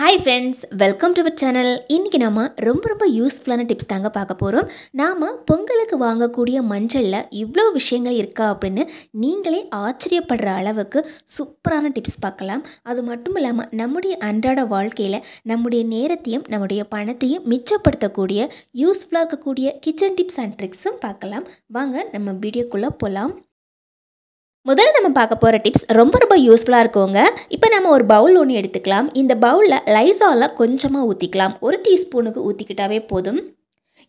hi friends welcome to our channel இன்றைக்கி நம்ம ரொம்ப ரொம்ப யூஸ்ஃபுல்லான டிப்ஸ் தாங்க பார்க்க போகிறோம் நாம் பொங்கலுக்கு வாங்கக்கூடிய மஞ்சளில் இவ்வளோ விஷயங்கள் இருக்கா அப்படின்னு நீங்களே ஆச்சரியப்படுற அளவுக்கு சூப்பரான டிப்ஸ் பார்க்கலாம் அது மட்டும் இல்லாமல் நம்முடைய அன்றாட வாழ்க்கையில் நம்முடைய நேரத்தையும் நம்முடைய பணத்தையும் மிச்சப்படுத்தக்கூடிய யூஸ்ஃபுல்லாக இருக்கக்கூடிய கிச்சன் டிப்ஸ் அண்ட் ட்ரிக்ஸும் பார்க்கலாம் வாங்க நம்ம வீடியோக்குள்ளே போகலாம் முதல்ல நம்ம பார்க்க போகிற டிப்ஸ் ரொம்ப ரொம்ப யூஸ்ஃபுல்லாக இருக்குங்க இப்போ நம்ம ஒரு பவுல் ஒன்று எடுத்துக்கலாம் இந்த பவுலில் லைசாலில் கொஞ்சமாக ஊற்றிக்கலாம் ஒரு டீஸ்பூனுக்கு ஊற்றிக்கிட்டாவே போதும்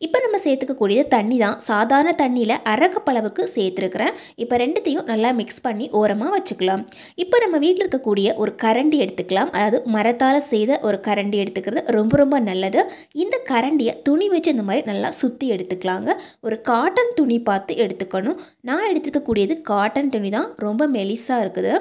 இப்போ நம்ம சேர்த்துக்கக்கூடியது தண்ணி தான் சாதாரண தண்ணியில் அரக்கப்பளவுக்கு சேர்த்துருக்குறேன் இப்போ ரெண்டுத்தையும் நல்லா மிக்ஸ் பண்ணி ஓரமாக வச்சுக்கலாம் இப்போ நம்ம வீட்டில் இருக்கக்கூடிய ஒரு கரண்டி எடுத்துக்கலாம் அதாவது மரத்தால் செய்த ஒரு கரண்டி எடுத்துக்கிறது ரொம்ப ரொம்ப நல்லது இந்த கரண்டியை துணி வச்சு இந்த மாதிரி நல்லா சுற்றி எடுத்துக்கலாங்க ஒரு காட்டன் துணி பார்த்து எடுத்துக்கணும் நான் எடுத்துருக்கக்கூடியது காட்டன் துணி தான் ரொம்ப மெலிசாக இருக்குது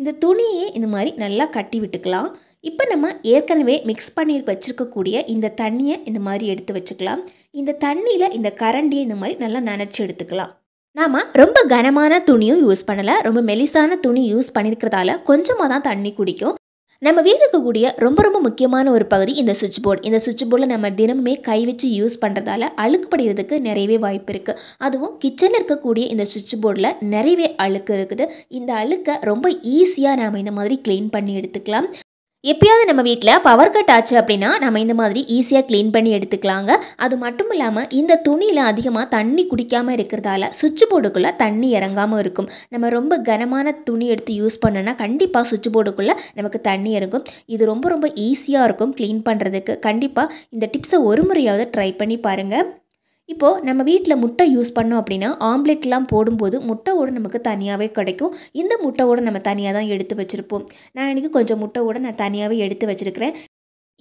இந்த துணியை இந்த மாதிரி நல்லா கட்டி விட்டுக்கலாம் இப்போ நம்ம ஏற்கனவே மிக்ஸ் பண்ணி வச்சுருக்கக்கூடிய இந்த தண்ணியை இந்த மாதிரி எடுத்து வச்சுக்கலாம் இந்த தண்ணியில் இந்த கரண்டியை இந்த மாதிரி நல்லா நினச்சி எடுத்துக்கலாம் நாம் ரொம்ப கனமான துணியும் யூஸ் பண்ணலை ரொம்ப மெலிசான துணி யூஸ் பண்ணியிருக்கிறதால கொஞ்சமாக தான் தண்ணி குடிக்கும் நம்ம வீட்டில் இருக்கக்கூடிய ரொம்ப ரொம்ப முக்கியமான ஒரு பகுதி இந்த சுவிட்ச் போர்டு இந்த சுவிட்ச் போர்டில் நம்ம தினமுமே கை வச்சு யூஸ் பண்ணுறதால அழுக்குப்படுகிறதுக்கு நிறையவே வாய்ப்பு இருக்குது அதுவும் கிச்சனில் இருக்கக்கூடிய இந்த சுவிட்ச் போர்டில் நிறையவே அழுக்கு இருக்குது இந்த அழுக்கை ரொம்ப ஈஸியாக நாம் இந்த மாதிரி க்ளீன் பண்ணி எடுத்துக்கலாம் எப்பயாவது நம்ம வீட்டில் பவர் கட் ஆச்சு அப்படின்னா நம்ம இந்த மாதிரி ஈஸியாக க்ளீன் பண்ணி எடுத்துக்கலாங்க அது மட்டும் இல்லாமல் இந்த துணியில் அதிகமாக தண்ணி குடிக்காமல் இருக்கிறதால சுவிட்ச் போர்டுக்குள்ளே தண்ணி இறங்காமல் இருக்கும் நம்ம ரொம்ப கனமான துணி எடுத்து யூஸ் பண்ணோன்னா கண்டிப்பாக சுவிட்ச் போர்டுக்குள்ளே நமக்கு தண்ணி இறங்கும் இது ரொம்ப ரொம்ப ஈஸியாக இருக்கும் க்ளீன் பண்ணுறதுக்கு கண்டிப்பாக இந்த டிப்ஸை ஒரு முறையாவது ட்ரை பண்ணி பாருங்கள் இப்போது நம்ம வீட்டில் முட்டை யூஸ் பண்ணோம் அப்படின்னா ஆம்லெட்லாம் போடும்போது முட்டையோடு நமக்கு தனியாகவே கிடைக்கும் இந்த முட்டையோடு நம்ம தனியாக தான் எடுத்து வச்சுருப்போம் நான் இன்றைக்கி கொஞ்சம் முட்டையோடு நான் தனியாகவே எடுத்து வச்சுருக்கிறேன்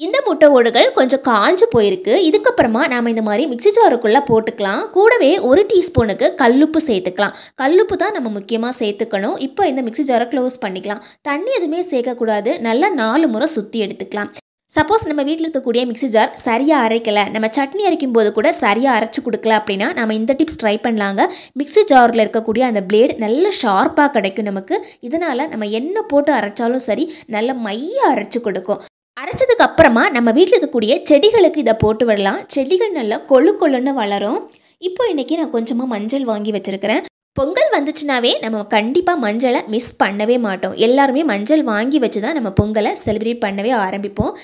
இந்த முட்டை ஓடுகள் கொஞ்சம் காஞ்சு போயிருக்கு இதுக்கப்புறமா நாம் இந்த மாதிரி மிக்சி ஜாருக்குள்ளே போட்டுக்கலாம் கூடவே ஒரு டீஸ்பூனுக்கு கல்லுப்பு சேர்த்துக்கலாம் கல்லுப்பு தான் நம்ம முக்கியமாக சேர்த்துக்கணும் இப்போ இந்த மிக்சி ஜாரை க்ளோஸ் பண்ணிக்கலாம் தண்ணி எதுவுமே சேர்க்கக்கூடாது நல்லா நாலு முறை சுற்றி எடுத்துக்கலாம் சப்போஸ் நம்ம வீட்டில் இருக்கக்கூடிய மிக்சி ஜார் சரியாக அரைக்கலை நம்ம சட்னி அரைக்கும் போது கூட சரியாக அரைச்சி கொடுக்கல அப்படின்னா நம்ம இந்த டிப்ஸ் ட்ரை பண்ணலாங்க மிக்சி ஜாரில் இருக்கக்கூடிய அந்த பிளேடு நல்ல ஷார்ப்பாக கிடைக்கும் நமக்கு இதனால் நம்ம என்ன போட்டு அரைச்சாலும் சரி நல்ல மையாக அரைச்சி கொடுக்கும் அரைச்சதுக்கு அப்புறமா நம்ம வீட்டில் இருக்கக்கூடிய செடிகளுக்கு இதை போட்டு விடலாம் செடிகள் நல்லா கொழு கொழுன்னு வளரும் இப்போ இன்றைக்கி நான் கொஞ்சமாக மஞ்சள் வாங்கி வச்சுருக்கிறேன் பொங்கல் வந்துச்சுனாவே நம்ம கண்டிப்பாக மஞ்சளை மிஸ் பண்ணவே மாட்டோம் எல்லாருமே மஞ்சள் வாங்கி வச்சு தான் நம்ம பொங்கலை செலிப்ரேட் பண்ணவே ஆரம்பிப்போம்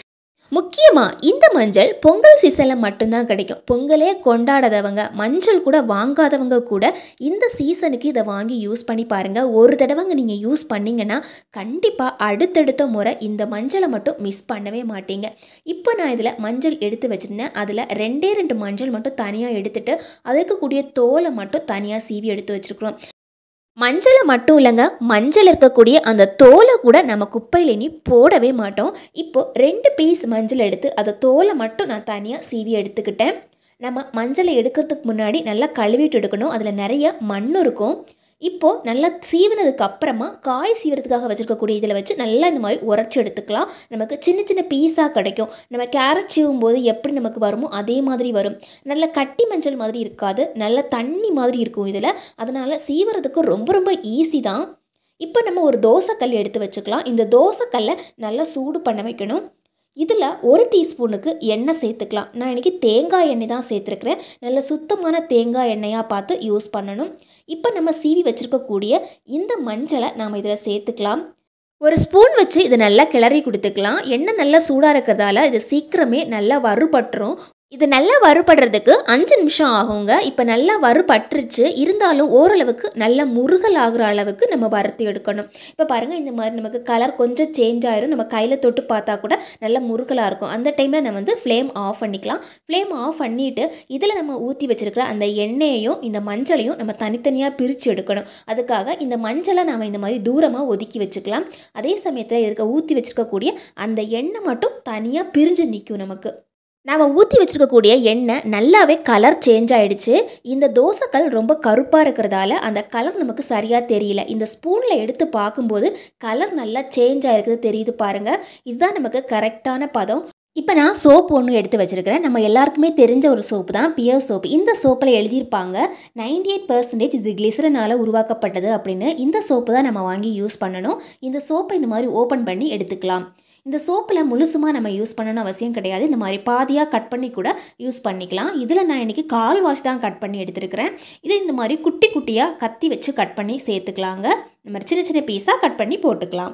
முக்கியமாக இந்த மஞ்சள் பொங்கல் சீசனில் மட்டும்தான் கிடைக்கும் பொங்கலே கொண்டாடாதவங்க மஞ்சள் கூட வாங்காதவங்க கூட இந்த சீசனுக்கு இதை வாங்கி யூஸ் பண்ணி பாருங்கள் ஒரு தடவைங்க நீங்கள் யூஸ் பண்ணிங்கன்னா கண்டிப்பாக அடுத்தடுத்த முறை இந்த மஞ்சளை மட்டும் மிஸ் பண்ணவே மாட்டீங்க இப்போ நான் இதில் மஞ்சள் எடுத்து வச்சுருந்தேன் அதில் ரெண்டே ரெண்டு மஞ்சள் மட்டும் தனியாக எடுத்துட்டு அதற்கக்கூடிய தோலை மட்டும் தனியாக சீவி எடுத்து வச்சுருக்குறோம் மஞ்சளை மட்டும் இல்லைங்க மஞ்சள் இருக்கக்கூடிய அந்த தோலை கூட நம்ம குப்பையில் இனி போடவே மாட்டோம் இப்போது ரெண்டு பீஸ் மஞ்சள் எடுத்து அந்த தோலை மட்டும் நான் தனியாக சீவி எடுத்துக்கிட்டேன் நம்ம மஞ்சளை எடுக்கிறதுக்கு முன்னாடி நல்லா கழுவிட்டு எடுக்கணும் அதில் நிறைய மண் இருக்கும் இப்போது நல்லா சீவினதுக்கு அப்புறமா காய் சீவிறதுக்காக வச்சுருக்கக்கூடிய இதில் வச்சு நல்லா இந்த மாதிரி உரைச்சி எடுத்துக்கலாம் நமக்கு சின்ன சின்ன பீஸாக கிடைக்கும் நம்ம கேரட் சீவும் போது எப்படி நமக்கு வருமோ அதே மாதிரி வரும் நல்ல கட்டி மஞ்சள் மாதிரி இருக்காது நல்ல தண்ணி மாதிரி இருக்கும் இதில் அதனால் சீவுறதுக்கு ரொம்ப ரொம்ப ஈஸி தான் இப்போ நம்ம ஒரு தோசைக்கல் எடுத்து வச்சுக்கலாம் இந்த தோசைக்கல்லை நல்லா சூடு பண்ண வைக்கணும் இதில் ஒரு டீஸ்பூனுக்கு எண்ணெய் சேர்த்துக்கலாம் நான் இன்றைக்கி தேங்காய் எண்ணெய் தான் சேர்த்துருக்குறேன் நல்ல சுத்தமான தேங்காய் எண்ணெயாக பார்த்து யூஸ் பண்ணணும் இப்போ நம்ம சீவி வச்சுருக்கக்கூடிய இந்த மஞ்சளை நாம் இதில் சேர்த்துக்கலாம் ஒரு ஸ்பூன் வச்சு இதை நல்லா கிளறி கொடுத்துக்கலாம் எண்ணெய் நல்லா சூடாக இருக்கிறதால இது சீக்கிரமே நல்லா வறுபட்டுரும் இது நல்லா வறுபடுறதுக்கு அஞ்சு நிமிஷம் ஆகுங்க இப்போ நல்லா வறுபட்டுருச்சு இருந்தாலும் ஓரளவுக்கு நல்ல முருகல் ஆகிற அளவுக்கு நம்ம வறுத்து எடுக்கணும் இப்போ பாருங்கள் இந்த மாதிரி நமக்கு கலர் கொஞ்சம் சேஞ்ச் ஆயிரும் நம்ம கையில் தொட்டு பார்த்தா கூட நல்ல முருகலாக இருக்கும் அந்த டைமில் நம்ம வந்து ஃப்ளேம் ஆஃப் பண்ணிக்கலாம் ஃப்ளேம் ஆஃப் பண்ணிவிட்டு இதில் நம்ம ஊற்றி வச்சுருக்கிற அந்த எண்ணெயையும் இந்த மஞ்சளையும் நம்ம தனித்தனியாக பிரித்து எடுக்கணும் அதுக்காக இந்த மஞ்சளை நம்ம இந்த மாதிரி தூரமாக ஒதுக்கி வச்சுக்கலாம் அதே சமயத்தில் இருக்க ஊற்றி வச்சுருக்கக்கூடிய அந்த எண்ணெய் மட்டும் தனியாக பிரிஞ்சு நிற்கும் நமக்கு நாம் ஊற்றி வச்சுருக்கக்கூடிய எண்ணெய் நல்லாவே கலர் சேஞ்ச் ஆகிடுச்சு இந்த தோசைக்கல் ரொம்ப கருப்பாக இருக்கிறதால அந்த கலர் நமக்கு சரியாக தெரியல இந்த ஸ்பூனில் எடுத்து பார்க்கும்போது கலர் நல்லா சேஞ்ச் ஆகிருக்குது தெரியுது பாருங்கள் இதுதான் நமக்கு கரெக்டான பதம் இப்போ நான் சோப் ஒன்று எடுத்து வச்சுருக்கிறேன் நம்ம எல்லாருக்குமே தெரிஞ்ச ஒரு சோப்பு தான் பியர் சோப்பு இந்த சோப்பில் எழுதியிருப்பாங்க நைன்டி எயிட் பர்சன்டேஜ் இது கிளிசரனால் உருவாக்கப்பட்டது அப்படின்னு இந்த சோப்பு தான் நம்ம வாங்கி யூஸ் பண்ணணும் இந்த சோப்பை இந்த மாதிரி ஓப்பன் பண்ணி எடுத்துக்கலாம் இந்த சோப்பில் முழுசுமாக நம்ம யூஸ் பண்ணணும்னு அவசியம் கிடையாது இந்த மாதிரி பாதியாக கட் பண்ணி கூட யூஸ் பண்ணிக்கலாம் இதில் நான் இன்றைக்கி கால்வாசி தான் கட் பண்ணி எடுத்துருக்கிறேன் இதை இந்த மாதிரி குட்டி குட்டியாக கத்தி வச்சு கட் பண்ணி சேர்த்துக்கலாங்க இந்த மாதிரி சின்ன சின்ன பீஸாக கட் பண்ணி போட்டுக்கலாம்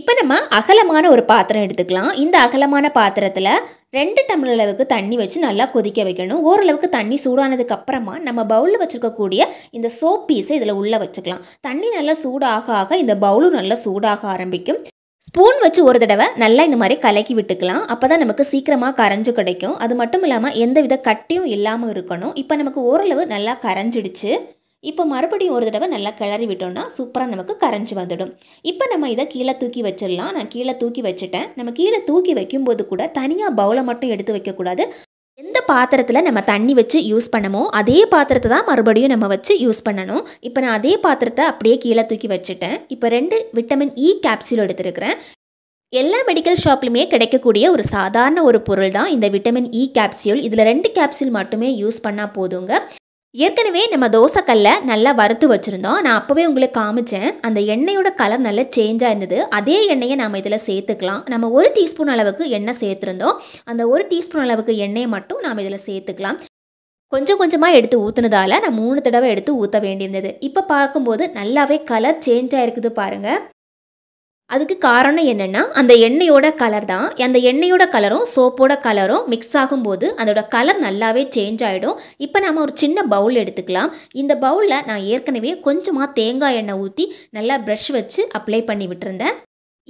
இப்போ நம்ம அகலமான ஒரு பாத்திரம் எடுத்துக்கலாம் இந்த அகலமான பாத்திரத்தில் ரெண்டு டம்ளர் அளவுக்கு தண்ணி வச்சு நல்லா கொதிக்க வைக்கணும் ஓரளவுக்கு தண்ணி சூடானதுக்கு அப்புறமா நம்ம பவுலில் வச்சுருக்கக்கூடிய இந்த சோப் பீஸை இதில் உள்ளே வச்சுக்கலாம் தண்ணி நல்லா சூடாக ஆக இந்த பவுலும் நல்லா சூடாக ஆரம்பிக்கும் ஸ்பூன் வச்சு ஒரு தடவை நல்லா இந்த மாதிரி கலக்கி விட்டுக்கலாம் அப்போ தான் நமக்கு சீக்கிரமாக கரைஞ்சு கிடைக்கும் அது மட்டும் இல்லாமல் எந்தவித கட்டியும் இல்லாமல் இருக்கணும் இப்போ நமக்கு ஓரளவு நல்லா கரைஞ்சிடுச்சு இப்போ மறுபடியும் ஒரு தடவை நல்லா கிளறி விட்டோம்னா சூப்பராக நமக்கு கரைஞ்சி வந்துடும் இப்போ நம்ம இதை கீழே தூக்கி வச்சிடலாம் நான் கீழே தூக்கி வச்சுட்டேன் நம்ம கீழே தூக்கி வைக்கும்போது கூட தனியாக பவுலை மட்டும் எடுத்து வைக்கக்கூடாது பாத்திரத்தில் நம்ம தண்ணி வச்சு யூஸ் பண்ணமோ அதே பாத்திரத்தை தான் மறுபடியும் நம்ம வச்சு யூஸ் பண்ணணும் இப்போ நான் அதே பாத்திரத்தை அப்படியே கீழே தூக்கி வச்சுட்டேன் இப்போ ரெண்டு விட்டமின் இ e கேப்சியூல் எடுத்துருக்கிறேன் எல்லா மெடிக்கல் ஷாப்லையுமே கிடைக்கக்கூடிய ஒரு சாதாரண ஒரு பொருள் தான் இந்த விட்டமின் இ கேப்சியூல் இதில் ரெண்டு கேப்சியூல் மட்டுமே யூஸ் பண்ணால் போதுங்க ஏற்கனவே நம்ம தோசைக்கல்ல நல்லா வறுத்து வச்சுருந்தோம் நான் அப்போவே உங்களுக்கு காமிச்சேன் அந்த எண்ணெயோட கலர் நல்லா சேஞ்சாக இருந்தது அதே எண்ணெயை நம்ம இதில் சேர்த்துக்கலாம் நம்ம ஒரு டீஸ்பூன் அளவுக்கு எண்ணெய் சேர்த்துருந்தோம் அந்த ஒரு டீஸ்பூன் அளவுக்கு எண்ணெயை மட்டும் நாம் இதில் சேர்த்துக்கலாம் கொஞ்சம் கொஞ்சமாக எடுத்து ஊற்றுனதால நான் மூணு தடவை எடுத்து ஊற்ற வேண்டியிருந்தது இப்போ பார்க்கும்போது நல்லாவே கலர் சேஞ்ச் ஆகிருக்குது பாருங்கள் அதுக்கு காரணம் என்னென்னா அந்த எண்ணெயோட கலர் தான் அந்த எண்ணெயோட கலரும் சோப்போட கலரும் மிக்ஸ் ஆகும்போது அதோட கலர் நல்லாவே சேஞ்ச் ஆகிடும் இப்போ நம்ம ஒரு சின்ன பவுல் எடுத்துக்கலாம் இந்த பவுலில் நான் ஏற்கனவே கொஞ்சமாக தேங்காய் எண்ணெய் ஊற்றி நல்லா ப்ரஷ் வச்சு அப்ளை பண்ணி விட்டுருந்தேன்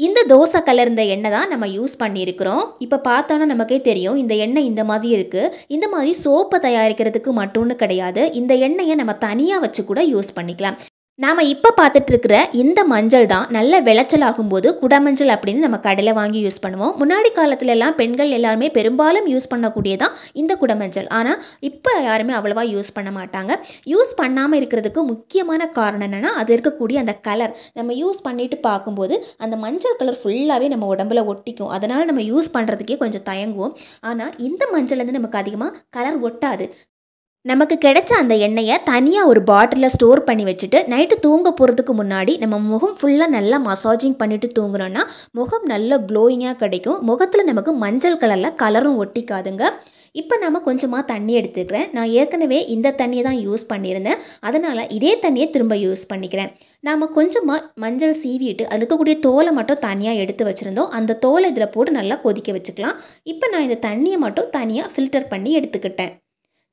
இந்த தோசை கலர்ந்த எண்ணெய் தான் நம்ம யூஸ் பண்ணியிருக்கிறோம் இப்போ பார்த்தோன்னா நமக்கே தெரியும் இந்த எண்ணெய் இந்த மாதிரி இருக்குது இந்த மாதிரி சோப்பை தயாரிக்கிறதுக்கு மட்டும்னு கிடையாது இந்த எண்ணெயை நம்ம தனியாக வச்சு கூட யூஸ் பண்ணிக்கலாம் நாம் இப்போ பார்த்துட்ருக்கிற இந்த மஞ்சள் தான் நல்ல விளைச்சல் ஆகும்போது குடமஞ்சள் அப்படின்னு நம்ம கடையில் வாங்கி யூஸ் பண்ணுவோம் முன்னாடி எல்லாம் பெண்கள் எல்லாருமே பெரும்பாலும் யூஸ் பண்ணக்கூடியதான் இந்த குடமஞ்சள் ஆனால் இப்போ யாருமே அவ்வளோவா யூஸ் பண்ண மாட்டாங்க யூஸ் பண்ணாமல் இருக்கிறதுக்கு முக்கியமான காரணம் என்னென்னா அது இருக்கக்கூடிய அந்த கலர் நம்ம யூஸ் பண்ணிட்டு பார்க்கும்போது அந்த மஞ்சள் கலர் ஃபுல்லாகவே நம்ம உடம்புல ஒட்டிக்கும் அதனால் நம்ம யூஸ் பண்ணுறதுக்கே கொஞ்சம் தயங்குவோம் ஆனால் இந்த மஞ்சள் வந்து நமக்கு அதிகமாக கலர் ஒட்டாது நமக்கு கிடைச்ச அந்த எண்ணெயை தனியாக ஒரு பாட்டிலில் ஸ்டோர் பண்ணி வச்சுட்டு நைட்டு தூங்க போகிறதுக்கு முன்னாடி நம்ம முகம் ஃபுல்லாக நல்லா மசாஜிங் பண்ணிவிட்டு தூங்குறோன்னா முகம் நல்லா க்ளோயிங்காக கிடைக்கும் முகத்தில் நமக்கு மஞ்சள் கலரில் கலரும் ஒட்டிக்காதுங்க இப்போ நம்ம கொஞ்சமாக தண்ணி எடுத்துக்கிறேன் நான் ஏற்கனவே இந்த தண்ணியை தான் யூஸ் பண்ணியிருந்தேன் அதனால் இதே தண்ணியை திரும்ப யூஸ் பண்ணிக்கிறேன் நாம் கொஞ்சமாக மஞ்சள் சீவிட்டு அது இருக்கக்கூடிய தோலை மட்டும் தனியாக எடுத்து வச்சுருந்தோம் அந்த தோலை இதில் போட்டு நல்லா கொதிக்க வச்சுக்கலாம் இப்போ நான் இந்த தண்ணியை மட்டும் தனியாக ஃபில்டர் பண்ணி எடுத்துக்கிட்டேன்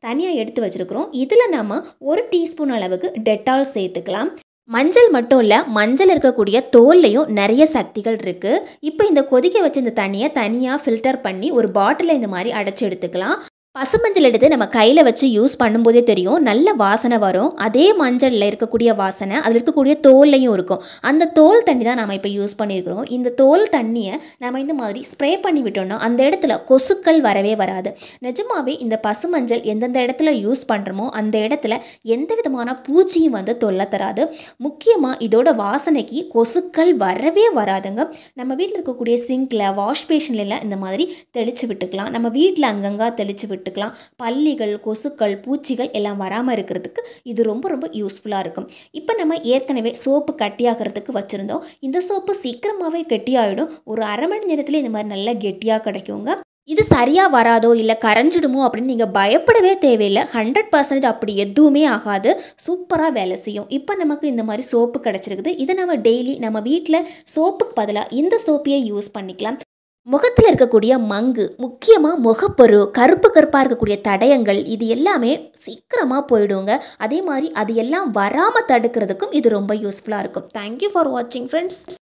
தனியாக எடுத்து வச்சுருக்குறோம் இதில் நம்ம ஒரு டீஸ்பூன் அளவுக்கு டெட்டால் சேர்த்துக்கலாம் மஞ்சள் மட்டும் இல்லை மஞ்சள் இருக்கக்கூடிய தோல்லையும் நிறைய சக்திகள் இருக்குது இப்போ இந்த கொதிக்க வச்ச இந்த தண்ணியை தனியாக ஃபில்டர் பண்ணி ஒரு பாட்டிலில் இந்த மாதிரி அடைச்சி எடுத்துக்கலாம் பசுமஞ்சள் எடுத்து நம்ம கையில் வச்சு யூஸ் பண்ணும்போதே தெரியும் நல்ல வாசனை வரும் அதே மஞ்சளில் இருக்கக்கூடிய வாசனை அதில் இருக்கக்கூடிய தோல்லையும் இருக்கும் அந்த தோல் தண்ணி தான் நம்ம இப்போ யூஸ் பண்ணியிருக்கிறோம் இந்த தோல் தண்ணியை நம்ம இந்த மாதிரி ஸ்ப்ரே பண்ணி விட்டோம்னா அந்த இடத்துல கொசுக்கள் வரவே வராது நிஜமாவே இந்த பசு மஞ்சள் எந்தெந்த இடத்துல யூஸ் பண்ணுறோமோ அந்த இடத்துல எந்த விதமான பூச்சியும் வந்து தொல்லை தராது முக்கியமாக இதோட வாசனைக்கு கொசுக்கள் வரவே வராதுங்க நம்ம வீட்டில் இருக்கக்கூடிய சிங்கில் வாஷ் பேஷன்லாம் இந்த மாதிரி தெளித்து விட்டுக்கலாம் நம்ம வீட்டில் அங்கங்கே தெளித்து விட்டு விட்டுக்கலாம் பல்லிகள் கொசுக்கள் பூச்சிகள் எல்லாம் வராமல் இருக்கிறதுக்கு இது ரொம்ப ரொம்ப யூஸ்ஃபுல்லாக இருக்கும் இப்போ நம்ம ஏற்கனவே சோப்பு கட்டியாகிறதுக்கு வச்சுருந்தோம் இந்த சோப்பு சீக்கிரமாகவே கெட்டியாகிடும் ஒரு அரை மணி நேரத்தில் இந்த மாதிரி நல்லா கெட்டியாக கிடைக்குங்க இது சரியாக வராதோ இல்லை கரைஞ்சிடுமோ அப்படின்னு நீங்கள் பயப்படவே தேவையில்லை ஹண்ட்ரட் பர்சன்டேஜ் அப்படி எதுவுமே ஆகாது சூப்பராக வேலை செய்யும் இப்போ நமக்கு இந்த மாதிரி சோப்பு கிடச்சிருக்குது இதை நம்ம டெய்லி நம்ம வீட்டில் சோப்புக்கு பதிலாக இந்த சோப்பையே யூஸ் பண்ணிக்கலாம் முகத்தில் இருக்கக்கூடிய மங்கு முக்கியமாக முகப்பொரு கருப்பு கருப்பாக இருக்கக்கூடிய தடயங்கள் இது எல்லாமே சீக்கிரமாக போயிடுங்க அதே மாதிரி அது எல்லாம் வராமல் தடுக்கிறதுக்கும் இது ரொம்ப யூஸ்ஃபுல்லாக இருக்கும் தேங்க்யூ ஃபார் வாட்சிங் ஃப்ரெண்ட்ஸ்